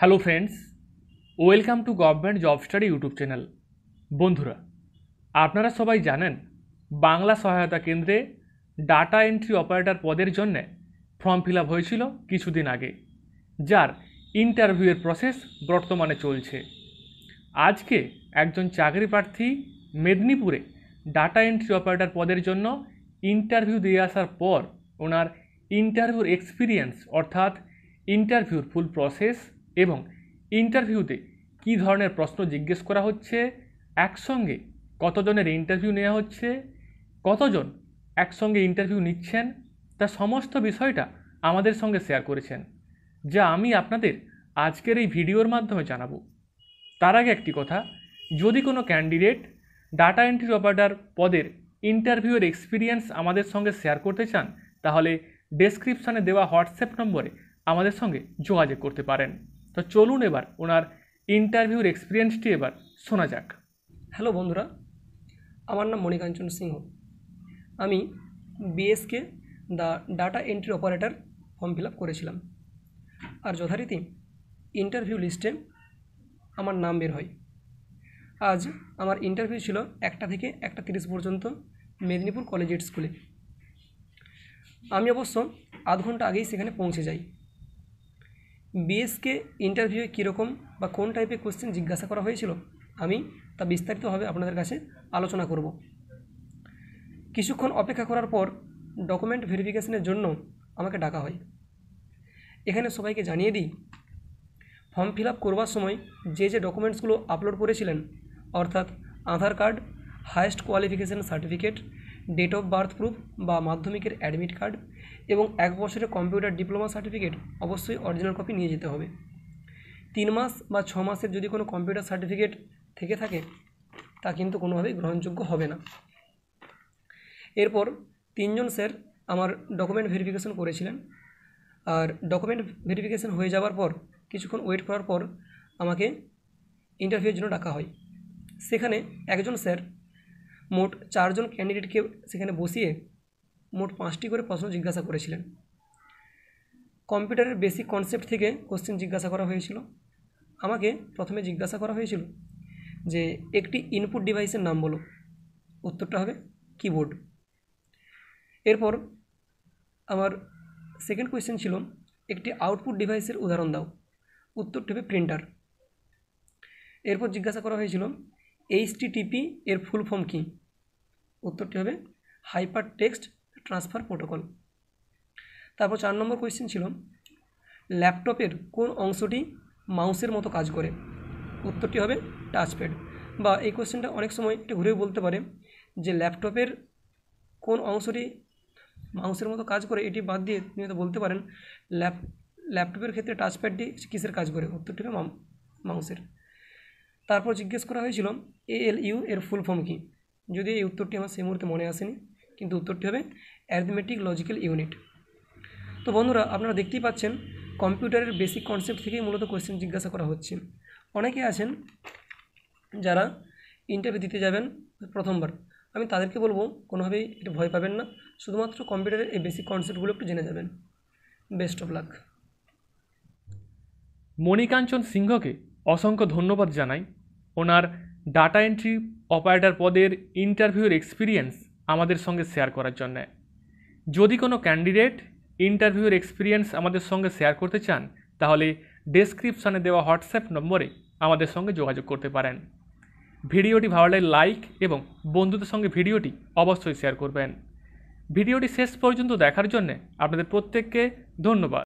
hello friends welcome to government job study YouTube channel বন্ধুরা আপনারা সবাই জানেন বাংলা সহায়তা কেন্দ্রে ডাটা এন্ট্রি অপারেটর পদের জন্যে ফর্ম ফিল আপ হয়েছিল কিছুদিন আগে যার ইন্টারভিউয়ের প্রসেস বর্তমানে চলছে আজকে একজন চাকরি প্রার্থী মেদিনীপুরে ডাটা এন্ট্রি অপারেটর পদের জন্য ইন্টারভিউ দিয়ে আসার পর ওনার ইন্টারভিউর এক্সপিরিয়েন্স অর্থাৎ ইন্টারভিউর ফুল প্রসেস এবং ইন্টারভিউতে কি ধরনের প্রশ্ন জিজ্ঞেস করা হচ্ছে একসঙ্গে কতজনের ইন্টারভিউ নেওয়া হচ্ছে কতজন একসঙ্গে ইন্টারভিউ নিচ্ছেন তা সমস্ত বিষয়টা আমাদের সঙ্গে শেয়ার করেছেন যা আমি আপনাদের আজকের এই ভিডিওর মাধ্যমে জানাব তার আগে একটি কথা যদি কোনো ক্যান্ডিডেট ডাটা এন্ট্রি অপারেটার পদের ইন্টারভিউয়ের এক্সপিরিয়েন্স আমাদের সঙ্গে শেয়ার করতে চান তাহলে ডেসক্রিপশানে দেওয়া হোয়াটসঅ্যাপ নম্বরে আমাদের সঙ্গে যোগাযোগ করতে পারেন তো চলুন এবার ওনার ইন্টারভিউর এক্সপিরিয়েন্সটি এবার শোনা যাক হ্যালো বন্ধুরা আমার নাম মণিকাঞ্চন সিংহ আমি BSK the data entry operator form fill করেছিলাম আর যথারীতি ইন্টারভিউ লিস্টে আমার নাম বের হয় আজ আমার ইন্টারভিউ ছিল একটা থেকে একটা তিরিশ পর্যন্ত মেদিনীপুর কলেজিয়েট স্কুলে আমি অবশ্য আধ ঘন্টা আগেই সেখানে পৌঁছে যাই বিএসকে ইন্টারভিউয়ে কীরকম বা কোন টাইপের কোশ্চেন জিজ্ঞাসা করা হয়েছিল আমি তা বিস্তারিতভাবে আপনাদের কাছে আলোচনা করব কিছুক্ষণ অপেক্ষা করার পর ডকুমেন্ট ভেরিফিকেশনের জন্য আমাকে ডাকা হয় এখানে সবাইকে জানিয়ে দিই ফর্ম ফিল আপ করবার সময় যে যে ডকুমেন্টসগুলো আপলোড করেছিলেন অর্থাৎ Aadhaar card highest qualification certificate date of birth proof বা মাধ্যমিকের অ্যাডমিট কার্ড এবং এক বছরের কম্পিউটার ডিপ্লোমা সার্টিফিকেট অবশ্যই অরিজিনাল কপি নিয়ে যেতে হবে তিন মাস বা ছ মাসের যদি কোনো কম্পিউটার সার্টিফিকেট থেকে থাকে তা কিন্তু কোনোভাবেই গ্রহণযোগ্য হবে না এরপর তিনজন স্যার আমার ডকুমেন্ট ভেরিফিকেশন করেছিলেন আর ডকুমেন্ট ভেরিফিকেশন হয়ে যাওয়ার পর কিছুক্ষণ ওয়েট করার পর আমাকে ইন্টারভিউর জন্য ডাকা হয় সেখানে একজন স্যার মোট চারজন ক্যান্ডিডেটকে সেখানে বসিয়ে মোট পাঁচটি করে প্রশ্ন জিজ্ঞাসা করেছিলেন কম্পিউটারের বেসিক কনসেপ্ট থেকে কোশ্চেন জিজ্ঞাসা করা হয়েছিল আমাকে প্রথমে জিজ্ঞাসা করা হয়েছিল যে একটি ইনপুট ডিভাইসের নাম বলো উত্তরটা হবে কিবোর্ড এরপর আমার সেকেন্ড কোয়েশ্চেন ছিল একটি আউটপুট ডিভাইসের উদাহরণ দাও উত্তরটি হবে প্রিন্টার এরপর জিজ্ঞাসা করা হয়েছিল এইচটিটিপি এর ফুল ফর্ম কী উত্তরটি হবে হাইপার টেক্সট ট্রান্সফার প্রোটোকল তারপর চার নম্বর কোয়েশ্চেন ছিল ল্যাপটপের কোন অংশটি মাউসের মতো কাজ করে উত্তরটি হবে টাচপ্যাড বা এই কোয়েশ্চেনটা অনেক সময় একটু ঘুরেও বলতে পারে যে ল্যাপটপের কোন অংশটি মাউসের মতো কাজ করে এটি বাদ দিয়ে তিনি হয়তো বলতে পারেন ল্যাপ ল্যাপটপের ক্ষেত্রে টাচপ্যাডটি কিসের কাজ করে উত্তরটি হবে মাউসের তারপর জিজ্ঞেস করা হয়েছিল এল ইউ এর ফুল ফর্ম কী যদি এই উত্তরটি আমার সেই মুহূর্তে মনে আসেনি কিন্তু উত্তরটি হবে অ্যারিথমেটিক লজিক্যাল ইউনিট তো বন্ধুরা আপনারা দেখতেই পাচ্ছেন কম্পিউটারের বেসিক কনসেপ্ট থেকেই মূলত কোয়েশ্চেন জিজ্ঞাসা করা হচ্ছে অনেকে আছেন যারা ইন্টারভিউ দিতে যাবেন প্রথমবার আমি তাদেরকে বলবো কোনোভাবেই এটা ভয় পাবেন না শুধুমাত্র কম্পিউটারের এই বেসিক কনসেপ্টগুলো একটু জেনে যাবেন বেস্ট অফ লাক মণিকাঞ্চন সিংহকে অসংখ্য ধন্যবাদ জানাই ওনার ডাটা এন্ট্রি অপারেটর পদের ইন্টারভিউর এক্সপিরিয়েন্স আমাদের সঙ্গে শেয়ার করার জন্যে যদি কোনো ক্যান্ডিডেট ইন্টারভিউর এক্সপিরিয়েন্স আমাদের সঙ্গে শেয়ার করতে চান তাহলে ডেসক্রিপশানে দেওয়া হোয়াটসঅ্যাপ নম্বরে আমাদের সঙ্গে যোগাযোগ করতে পারেন ভিডিওটি ভালো লাগে লাইক এবং বন্ধুদের সঙ্গে ভিডিওটি অবশ্যই শেয়ার করবেন ভিডিওটি শেষ পর্যন্ত দেখার জন্যে আপনাদের প্রত্যেককে ধন্যবাদ